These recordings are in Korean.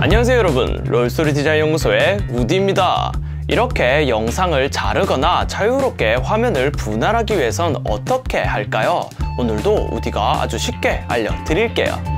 안녕하세요 여러분 롤스토리 디자인 연구소의 우디입니다 이렇게 영상을 자르거나 자유롭게 화면을 분할하기 위해선 어떻게 할까요? 오늘도 우디가 아주 쉽게 알려드릴게요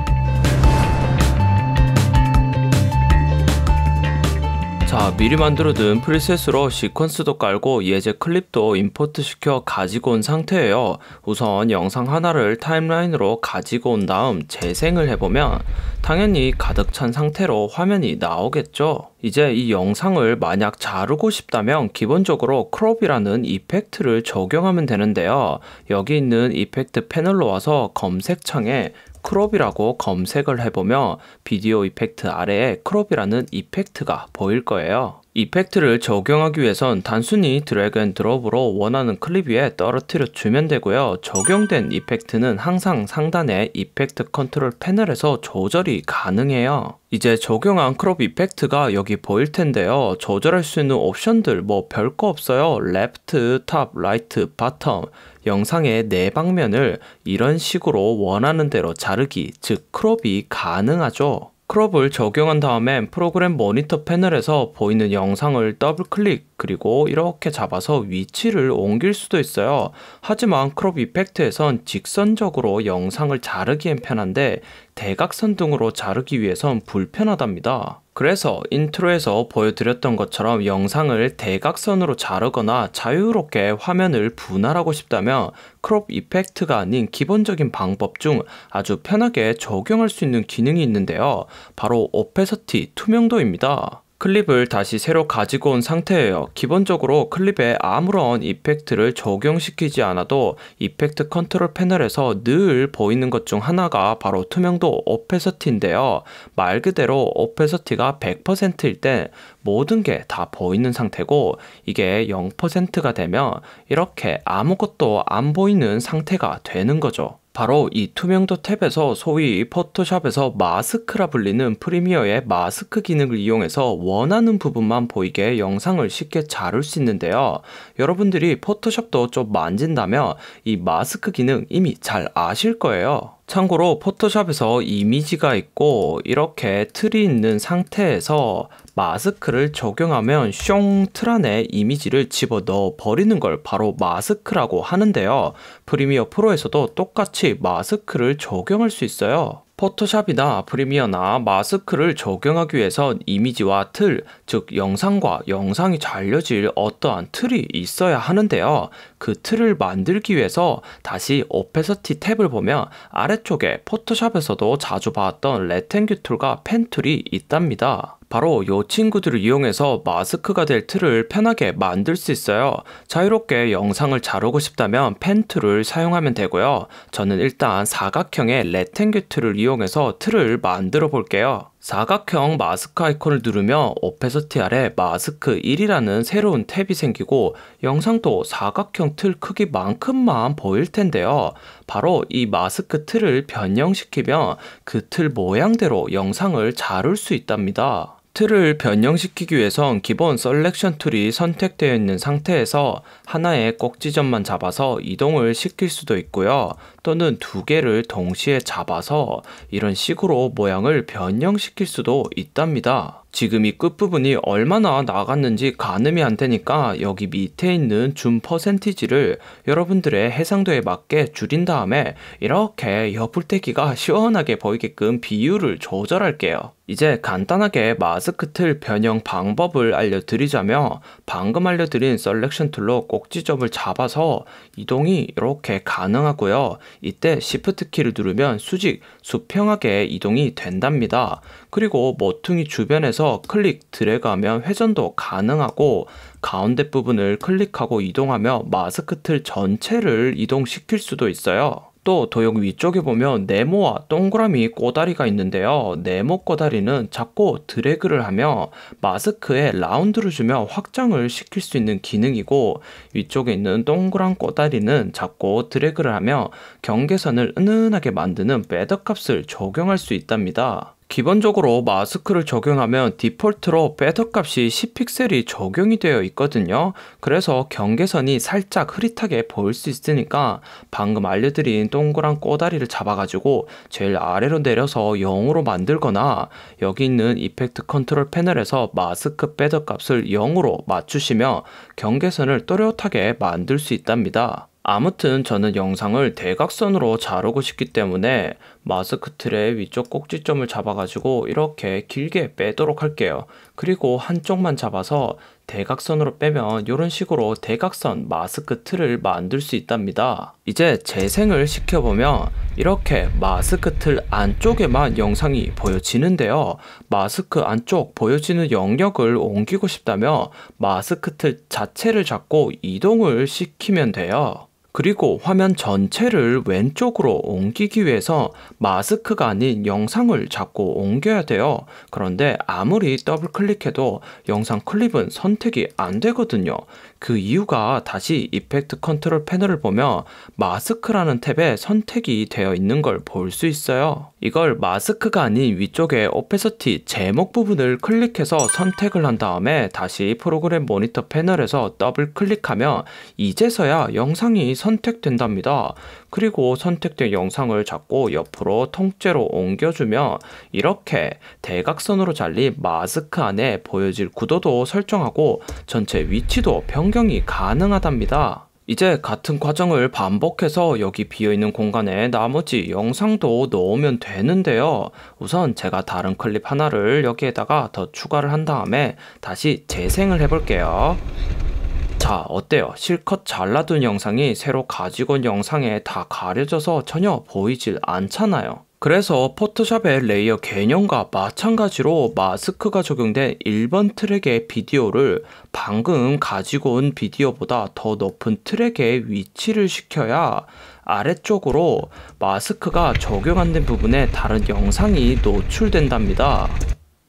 자 미리 만들어둔 프리셋으로 시퀀스도 깔고 예제 클립도 임포트 시켜 가지고 온 상태예요 우선 영상 하나를 타임라인으로 가지고 온 다음 재생을 해보면 당연히 가득 찬 상태로 화면이 나오겠죠 이제 이 영상을 만약 자르고 싶다면 기본적으로 크롭이라는 이펙트를 적용하면 되는데요 여기 있는 이펙트 패널로 와서 검색창에 크롭이라고 검색을 해보면 비디오 이펙트 아래에 크롭이라는 이펙트가 보일 거예요. 이펙트를 적용하기 위해선 단순히 드래그 앤 드롭으로 원하는 클립 위에 떨어뜨려 주면 되고요. 적용된 이펙트는 항상 상단의 이펙트 컨트롤 패널에서 조절이 가능해요. 이제 적용한 크롭 이펙트가 여기 보일 텐데요. 조절할 수 있는 옵션들 뭐 별거 없어요. 레프트, 탑, 라이트, 바텀 영상의 네 방면을 이런 식으로 원하는 대로 자르기 즉 크롭이 가능하죠. 크롭을 적용한 다음엔 프로그램 모니터 패널에서 보이는 영상을 더블 클릭 그리고 이렇게 잡아서 위치를 옮길 수도 있어요. 하지만 크롭 이펙트에선 직선적으로 영상을 자르기엔 편한데 대각선 등으로 자르기 위해선 불편하답니다. 그래서 인트로에서 보여드렸던 것처럼 영상을 대각선으로 자르거나 자유롭게 화면을 분할하고 싶다면 크롭 이펙트가 아닌 기본적인 방법 중 아주 편하게 적용할 수 있는 기능이 있는데요. 바로 오페서티 투명도입니다. 클립을 다시 새로 가지고 온 상태예요. 기본적으로 클립에 아무런 이펙트를 적용시키지 않아도 이펙트 컨트롤 패널에서 늘 보이는 것 중 하나가 바로 투명도 오페서티인데요. 말 그대로 오페서티가 100%일 때 모든 게 다 보이는 상태고 이게 0%가 되면 이렇게 아무것도 안 보이는 상태가 되는 거죠. 바로 이 투명도 탭에서 소위 포토샵에서 마스크라 불리는 프리미어의 마스크 기능을 이용해서 원하는 부분만 보이게 영상을 쉽게 자를 수 있는데요. 여러분들이 포토샵도 좀 만진다면 이 마스크 기능 이미 잘 아실 거예요. 참고로 포토샵에서 이미지가 있고 이렇게 틀이 있는 상태에서 마스크를 적용하면 숑틀 안에 이미지를 집어넣어 버리는 걸 바로 마스크라고 하는데요. 프리미어 프로에서도 똑같이 마스크를 적용할 수 있어요. 포토샵이나 프리미어나 마스크를 적용하기 위해선 이미지와 틀, 즉 영상과 영상이 잘려질 어떠한 틀이 있어야 하는데요. 그 틀을 만들기 위해서 다시 오페서티 탭을 보면 아래쪽에 포토샵에서도 자주 봤던 레탱규 툴과 펜 툴이 있답니다. 바로 이 친구들을 이용해서 마스크가 될 틀을 편하게 만들 수 있어요. 자유롭게 영상을 자르고 싶다면 펜 툴을 사용하면 되고요. 저는 일단 사각형의 레탱규 툴을 이용해서 틀을 만들어 볼게요. 사각형 마스크 아이콘을 누르면 오페서티 아래 마스크 1이라는 새로운 탭이 생기고 영상도 사각형 틀 크기만큼만 보일 텐데요. 바로 이 마스크 틀을 변형시키면 그 틀 모양대로 영상을 자를 수 있답니다. 틀을 변형시키기 위해선 기본 셀렉션 툴이 선택되어 있는 상태에서 하나의 꼭지점만 잡아서 이동을 시킬 수도 있고요. 또는 두 개를 동시에 잡아서 이런 식으로 모양을 변형시킬 수도 있답니다. 지금 이 끝부분이 얼마나 나갔는지 가늠이 안 되니까 여기 밑에 있는 줌 퍼센티지를 여러분들의 해상도에 맞게 줄인 다음에 이렇게 옆풀떼기가 시원하게 보이게끔 비율을 조절할게요. 이제 간단하게 마스크 틀 변형 방법을 알려드리자면 방금 알려드린 셀렉션 툴로 꼭지점을 잡아서 이동이 이렇게 가능하고요. 이때 시프트 키를 누르면 수직 수평하게 이동이 된답니다. 그리고 모퉁이 주변에서 클릭 드래그하면 회전도 가능하고 가운데 부분을 클릭하고 이동하며 마스크 틀 전체를 이동시킬 수도 있어요. 또도형 위쪽에 보면 네모와 동그라미 꼬다리가 있는데요. 네모 꼬다리는 작고 드래그를 하며 마스크에 라운드를 주며 확장을 시킬 수 있는 기능이고 위쪽에 있는 동그란 꼬다리는 작고 드래그를 하며 경계선을 은은하게 만드는 매듭값을 적용할 수 있답니다. 기본적으로 마스크를 적용하면 디폴트로 배터 값이 10픽셀이 적용이 되어 있거든요. 그래서 경계선이 살짝 흐릿하게 보일 수 있으니까 방금 알려드린 동그란 꼬다리를 잡아가지고 제일 아래로 내려서 0으로 만들거나 여기 있는 이펙트 컨트롤 패널에서 마스크 배터 값을 0으로 맞추시면 경계선을 또렷하게 만들 수 있답니다. 아무튼 저는 영상을 대각선으로 자르고 싶기 때문에 마스크 틀의 위쪽 꼭지점을 잡아가지고 이렇게 길게 빼도록 할게요. 그리고 한쪽만 잡아서 대각선으로 빼면 이런 식으로 대각선 마스크 틀을 만들 수 있답니다. 이제 재생을 시켜보면 이렇게 마스크 틀 안쪽에만 영상이 보여지는데요. 마스크 안쪽 보여지는 영역을 옮기고 싶다면 마스크 틀 자체를 잡고 이동을 시키면 돼요. 그리고 화면 전체를 왼쪽으로 옮기기 위해서 마스크가 아닌 영상을 잡고 옮겨야 돼요. 그런데 아무리 더블 클릭해도 영상 클립은 선택이 안 되거든요. 그 이유가 다시 이펙트 컨트롤 패널을 보며 마스크라는 탭에 선택이 되어 있는 걸 볼 수 있어요. 이걸 마스크가 아닌 위쪽에 오페서티 제목 부분을 클릭해서 선택을 한 다음에 다시 프로그램 모니터 패널에서 더블 클릭하면 이제서야 영상이 선택된답니다. 그리고 선택된 영상을 잡고 옆으로 통째로 옮겨주며 이렇게 대각선으로 잘린 마스크 안에 보여질 구도도 설정하고 전체 위치도 변경이 가능하답니다. 이제 같은 과정을 반복해서 여기 비어있는 공간에 나머지 영상도 넣으면 되는데요. 우선 제가 다른 클립 하나를 여기에다가 더 추가를 한 다음에 다시 재생을 해볼게요. 자 어때요? 실컷 잘라둔 영상이 새로 가지고 온 영상에 다 가려져서 전혀 보이질 않잖아요. 그래서 포토샵의 레이어 개념과 마찬가지로 마스크가 적용된 1번 트랙의 비디오를 방금 가지고 온 비디오보다 더 높은 트랙에 위치를 시켜야 아래쪽으로 마스크가 적용 안 된 부분에 다른 영상이 노출된답니다.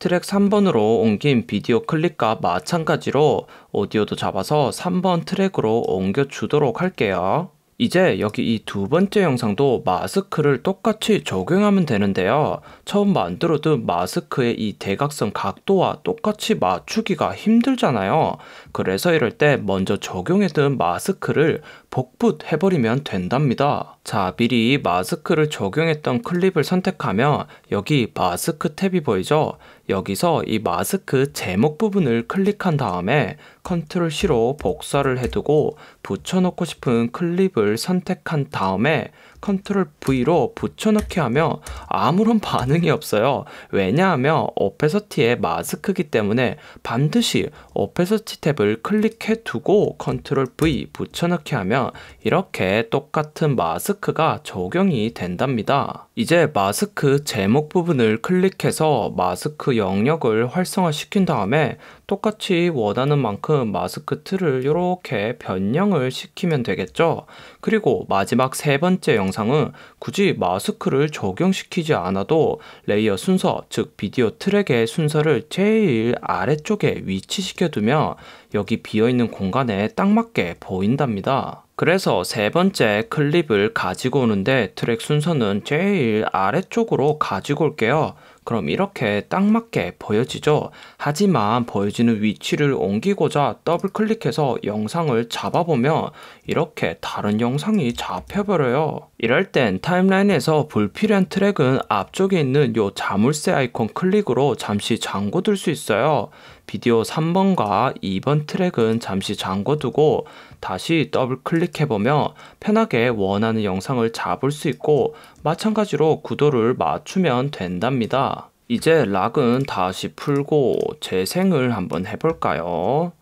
트랙 3번으로 옮긴 비디오 클릭과 마찬가지로 오디오도 잡아서 3번 트랙으로 옮겨주도록 할게요. 이제 여기 이 두 번째 영상도 마스크를 똑같이 적용하면 되는데요. 처음 만들어둔 마스크의 이 대각선 각도와 똑같이 맞추기가 힘들잖아요. 그래서 이럴 때 먼저 적용해둔 마스크를 복붙 해버리면 된답니다. 자 미리 마스크를 적용했던 클립을 선택하면 여기 마스크 탭이 보이죠? 여기서 이 마스크 제목 부분을 클릭한 다음에 컨트롤 C로 복사를 해두고 붙여놓고 싶은 클립을 선택한 다음에 컨트롤 V로 붙여넣기 하며 아무런 반응이 없어요. 왜냐하면 오페서티의 마스크기 때문에 반드시 오페서티 탭을 클릭해 두고 컨트롤 V 붙여넣기 하면 이렇게 똑같은 마스크가 적용이 된답니다. 이제 마스크 제목 부분을 클릭해서 마스크 영역을 활성화시킨 다음에 똑같이 원하는 만큼 마스크 틀을 이렇게 변형을 시키면 되겠죠. 그리고 마지막 세 번째 영상은 굳이 마스크를 적용시키지 않아도 레이어 순서, 즉 비디오 트랙의 순서를 제일 아래쪽에 위치시켜두면 여기 비어있는 공간에 딱 맞게 보인답니다. 그래서 세 번째 클립을 가지고 오는데 트랙 순서는 제일 아래쪽으로 가지고 올게요. 그럼 이렇게 딱 맞게 보여지죠? 하지만 보여지는 위치를 옮기고자 더블 클릭해서 영상을 잡아보면 이렇게 다른 영상이 잡혀버려요. 이럴 땐 타임라인에서 불필요한 트랙은 앞쪽에 있는 요 자물쇠 아이콘 클릭으로 잠시 잠궈둘 수 있어요. 비디오 3번과 2번 트랙은 잠시 잠궈두고 다시 더블 클릭해보면 편하게 원하는 영상을 잡을 수 있고 마찬가지로 구도를 맞추면 된답니다. 이제 락은 다시 풀고 재생을 한번 해볼까요?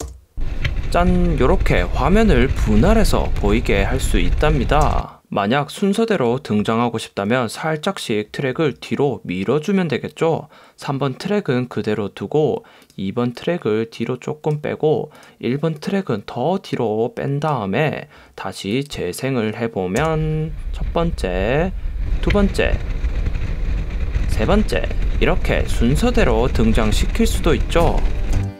짠! 이렇게 화면을 분할해서 보이게 할 수 있답니다. 만약 순서대로 등장하고 싶다면 살짝씩 트랙을 뒤로 밀어주면 되겠죠? 3번 트랙은 그대로 두고 2번 트랙을 뒤로 조금 빼고 1번 트랙은 더 뒤로 뺀 다음에 다시 재생을 해보면 첫 번째, 두 번째, 세 번째 이렇게 순서대로 등장시킬 수도 있죠.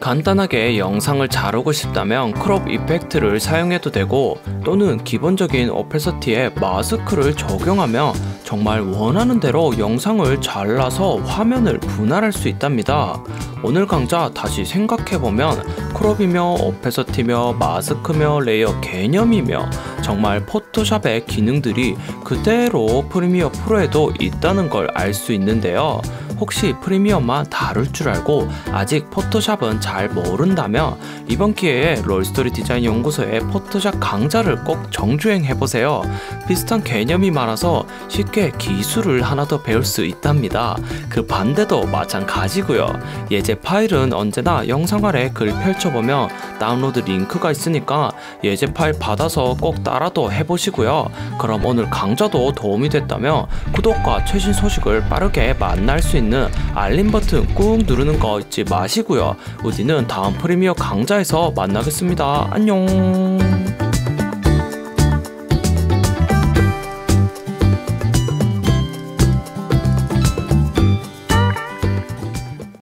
간단하게 영상을 잘오고 싶다면 크롭 이펙트를 사용해도 되고 또는 기본적인 오페서티에 마스크를 적용하면 정말 원하는 대로 영상을 잘라서 화면을 분할할 수 있답니다. 오늘 강좌 다시 생각해보면 크롭이며 어페서티며 마스크며 레이어 개념이며 정말 포토샵의 기능들이 그대로 프리미어 프로에도 있다는 걸 알 수 있는데요. 혹시 프리미엄만 다룰 줄 알고 아직 포토샵은 잘 모른다면 이번 기회에 롤스토리 디자인 연구소의 포토샵 강좌를 꼭 정주행해보세요. 비슷한 개념이 많아서 쉽게 기술을 하나 더 배울 수 있답니다. 그 반대도 마찬가지고요. 예제 파일은 언제나 영상 아래 글 펼쳐보면 다운로드 링크가 있으니까 예제 파일 받아서 꼭 따라도 해보시고요. 그럼 오늘 강좌도 도움이 됐다면 구독과 최신 소식을 빠르게 만날 수 있는 있는 알림 버튼 꾹 누르는 거 잊지 마시고요. 우디는 다음 프리미어 강좌에서 만나겠습니다. 안녕